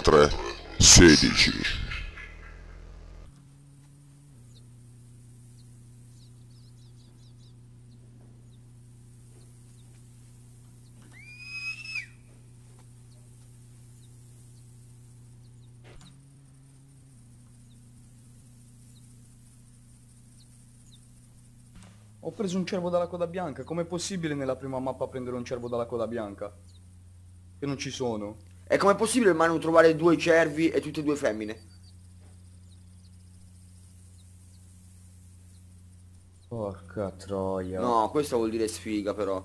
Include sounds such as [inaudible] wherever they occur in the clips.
33 16 eh. Ho preso un cervo dalla coda bianca, com'è possibile nella prima mappa prendere un cervo dalla coda bianca? Che non ci sono. E com'è possibile Manu trovare due cervi e tutte e due femmine? Porca troia. No, questo vuol dire sfiga però.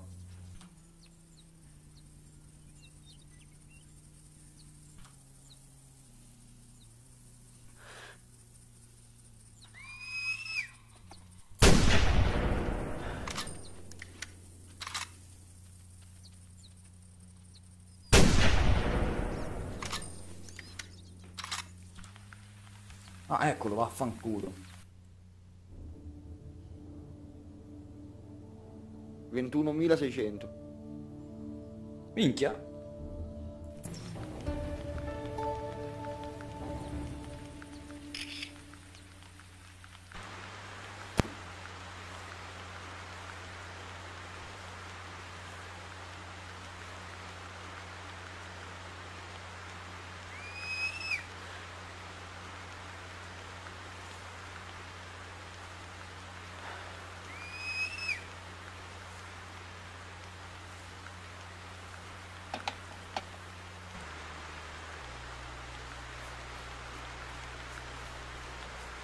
Ah, eccolo, vaffanculo. 21.600. Minchia.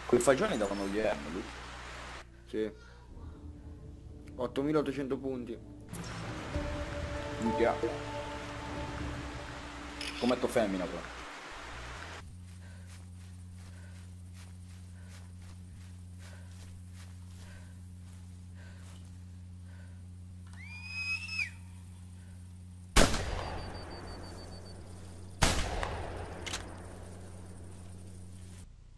Quei fagioli davano gli M lui. Sì. 8800 punti. Minchia. Commetto femmina qua.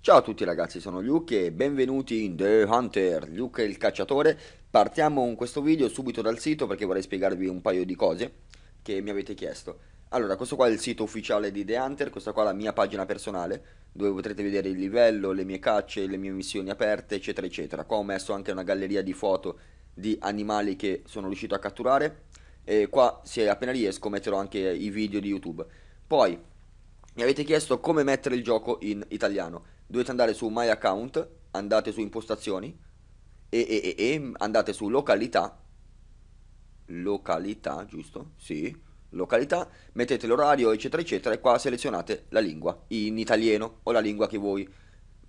Ciao a tutti ragazzi, sono Luke e benvenuti in The Hunter, Luke il cacciatore. Partiamo in questo video subito dal sito perché vorrei spiegarvi un paio di cose che mi avete chiesto. Allora, questo qua è il sito ufficiale di The Hunter, questa qua è la mia pagina personale, dove potrete vedere il livello, le mie cacce, le mie missioni aperte, eccetera, eccetera. Qua ho messo anche una galleria di foto di animali che sono riuscito a catturare e qua, se appena riesco, metterò anche i video di YouTube. Poi, mi avete chiesto come mettere il gioco in italiano dovete andare su My Account, andate su impostazioni e, e, e, e andate su località, località giusto? Sì, località, mettete l'orario eccetera eccetera e qua selezionate la lingua in italiano o la lingua che voi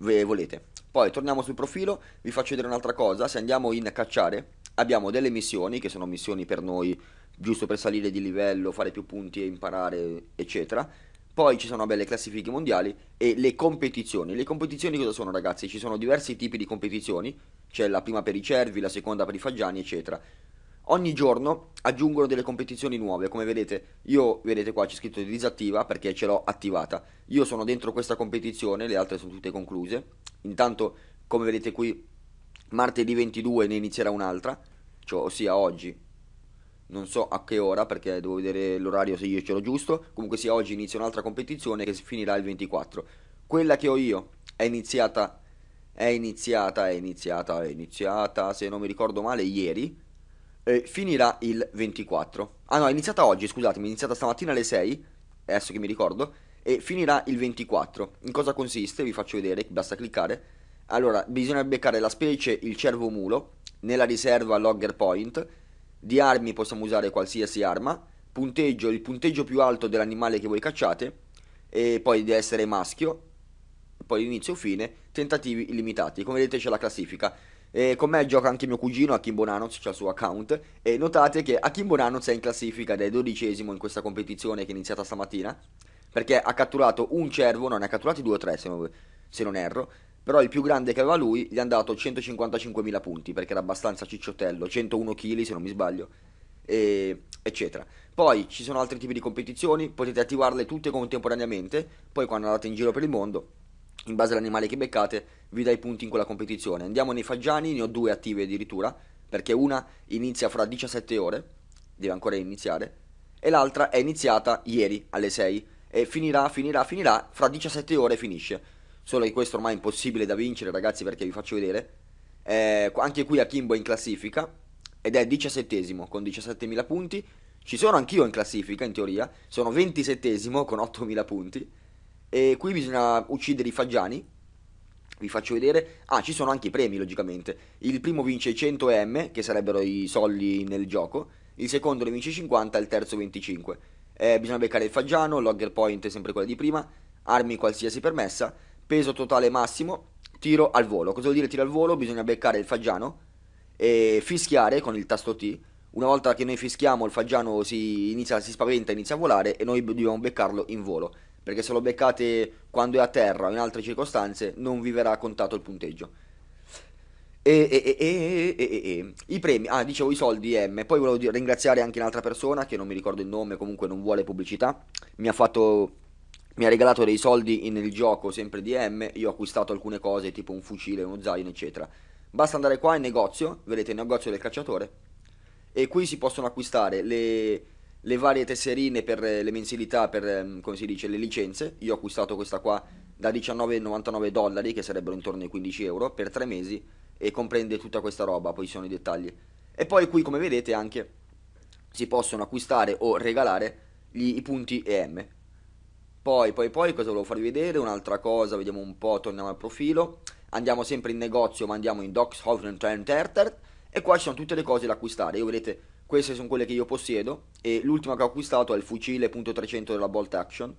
volete. Poi torniamo sul profilo, vi faccio vedere un'altra cosa, se andiamo in cacciare abbiamo delle missioni che sono missioni per noi giusto per salire di livello, fare più punti e imparare eccetera poi ci sono belle classifiche mondiali e le competizioni. Le competizioni cosa sono ragazzi? Ci sono diversi tipi di competizioni, c'è la prima per i cervi, la seconda per i fagiani, eccetera. Ogni giorno aggiungono delle competizioni nuove, come vedete, io vedete qua c'è scritto disattiva perché ce l'ho attivata. Io sono dentro questa competizione, le altre sono tutte concluse. Intanto, come vedete qui, martedì 22 ne inizierà un'altra, cioè, ossia oggi, non so a che ora perché devo vedere l'orario se io ce l'ho giusto. Comunque sia oggi inizia un'altra competizione che si finirà il 24. Quella che ho io è iniziata è iniziata è iniziata è iniziata se non mi ricordo male ieri e finirà il 24. Ah no, è iniziata oggi, scusatemi, è iniziata stamattina alle 6, adesso che mi ricordo, e finirà il 24. In cosa consiste? Vi faccio vedere, basta cliccare. Allora, bisogna beccare la specie il cervo mulo nella riserva Logger Point di armi possiamo usare qualsiasi arma. Punteggio, il punteggio più alto dell'animale che voi cacciate. E poi di essere maschio. Poi inizio o fine. Tentativi illimitati. Come vedete c'è la classifica. E con me gioca anche mio cugino Akim Bonanoz, c'è il suo account. E notate che Akim Bonanoz è in classifica ed è dodicesimo in questa competizione che è iniziata stamattina. Perché ha catturato un cervo, no, ne ha catturati due o tre se non, se non erro però il più grande che aveva lui gli hanno dato 155.000 punti perché era abbastanza cicciottello, 101 kg se non mi sbaglio, e, eccetera. Poi ci sono altri tipi di competizioni, potete attivarle tutte contemporaneamente, poi quando andate in giro per il mondo, in base all'animale che beccate, vi dai punti in quella competizione. Andiamo nei faggiani, ne ho due attive addirittura, perché una inizia fra 17 ore, deve ancora iniziare, e l'altra è iniziata ieri alle 6 e finirà, finirà, finirà, fra 17 ore finisce solo che questo ormai è impossibile da vincere ragazzi perché vi faccio vedere. Eh, anche qui Akimbo è in classifica ed è 17 con 17.000 punti. Ci sono anch'io in classifica in teoria, sono 27 con 8.000 punti. E qui bisogna uccidere i Faggiani. Vi faccio vedere. Ah, ci sono anche i premi, logicamente. Il primo vince 100 M, che sarebbero i soldi nel gioco. Il secondo ne vince 50, il terzo 25. Eh, bisogna beccare il Faggiano, logger point è sempre quella di prima, armi qualsiasi permessa peso totale massimo, tiro al volo. Cosa vuol dire tiro al volo? Bisogna beccare il faggiano e fischiare con il tasto T. Una volta che noi fischiamo il faggiano si, inizia, si spaventa, inizia a volare e noi dobbiamo beccarlo in volo. Perché se lo beccate quando è a terra o in altre circostanze non vi verrà contato il punteggio. E, e, e, e, i premi, ah dicevo i soldi M, poi volevo ringraziare anche un'altra persona che non mi ricordo il nome, comunque non vuole pubblicità, mi ha fatto mi ha regalato dei soldi nel gioco sempre di M, io ho acquistato alcune cose tipo un fucile, uno zaino eccetera. Basta andare qua in negozio, vedete il negozio del cacciatore, e qui si possono acquistare le, le varie tesserine per eh, le mensilità, per ehm, come si dice, le licenze. Io ho acquistato questa qua da 19,99 dollari, che sarebbero intorno ai 15 euro, per tre mesi e comprende tutta questa roba, poi sono i dettagli. E poi qui come vedete anche si possono acquistare o regalare gli, i punti EM, poi, poi, poi, cosa volevo farvi vedere? Un'altra cosa, vediamo un po', torniamo al profilo. Andiamo sempre in negozio, ma andiamo in Docs Housing Terter. E qua ci sono tutte le cose da acquistare. Io vedete, queste sono quelle che io possiedo. E l'ultima che ho acquistato è il fucile .300 della Bolt Action,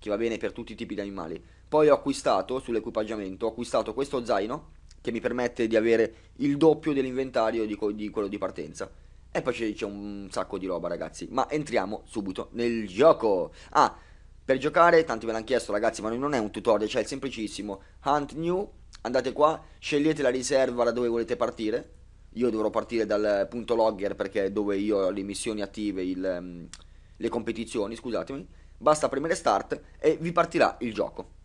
che va bene per tutti i tipi di animali. Poi ho acquistato, sull'equipaggiamento, ho acquistato questo zaino, che mi permette di avere il doppio dell'inventario di, di quello di partenza. E poi c'è un sacco di roba, ragazzi. Ma entriamo subito nel gioco. Ah, per giocare, tanti me l'hanno chiesto ragazzi, ma non è un tutorial, cioè è semplicissimo. Hunt new, andate qua, scegliete la riserva da dove volete partire. Io dovrò partire dal punto logger perché è dove io ho le missioni attive, il, ehm, le competizioni, scusatemi. Basta premere start e vi partirà il gioco.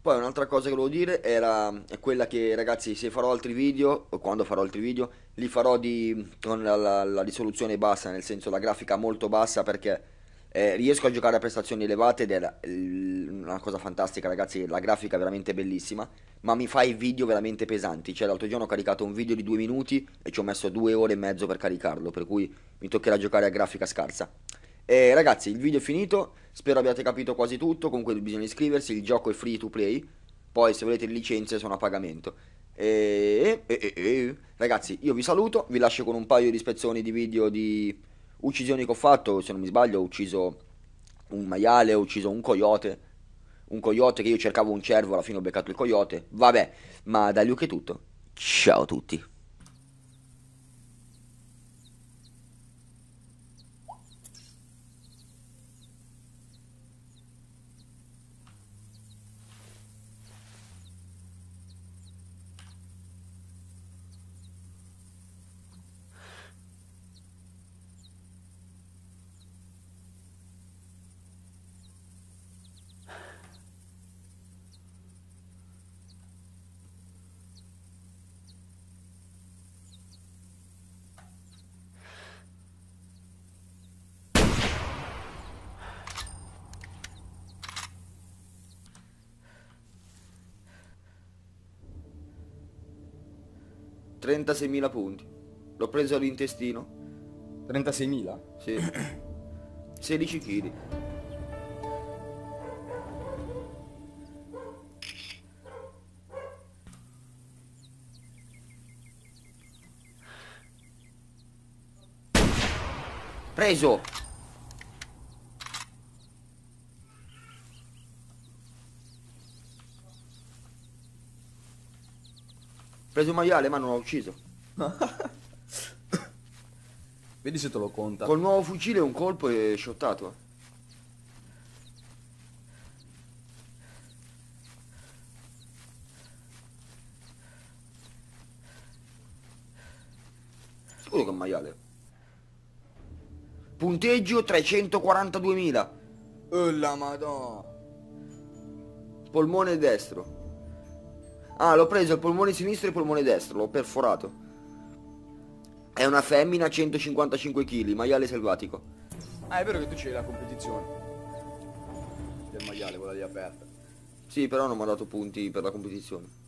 Poi un'altra cosa che volevo dire era è quella che ragazzi se farò altri video o quando farò altri video li farò di, con la, la, la risoluzione bassa, nel senso la grafica molto bassa perché eh, riesco a giocare a prestazioni elevate ed è una cosa fantastica, ragazzi. La grafica è veramente bellissima. Ma mi fa i video veramente pesanti. Cioè, l'altro giorno ho caricato un video di due minuti e ci ho messo due ore e mezzo per caricarlo. Per cui mi toccherà giocare a grafica scarsa. e ragazzi, il video è finito. Spero abbiate capito quasi tutto. Comunque, bisogna iscriversi. Il gioco è free to play. Poi, se volete le licenze, sono a pagamento. E, e, e, e. Ragazzi, io vi saluto. Vi lascio con un paio di spezzoni di video di uccisioni che ho fatto, se non mi sbaglio, ho ucciso un maiale, ho ucciso un coyote. Un coyote che io cercavo un cervo, alla fine ho beccato il coyote. Vabbè, ma da Luke è tutto. Ciao a tutti. 36.000 punti. L'ho preso all'intestino. 36.000? Sì. 16 [clears throat] kg. Preso! preso un maiale ma non l'ho ucciso. [coughs] Vedi se te lo conta. Col nuovo fucile un colpo è shottato Solo che maiale. Punteggio 342.000. Oh la madonna. Polmone destro. Ah, l'ho preso il polmone sinistro e il polmone destro, l'ho perforato. È una femmina 155 kg, maiale selvatico. Ah, è vero che tu c'è la competizione. Del maiale, quella lì aperta. Sì, però non mi ha dato punti per la competizione.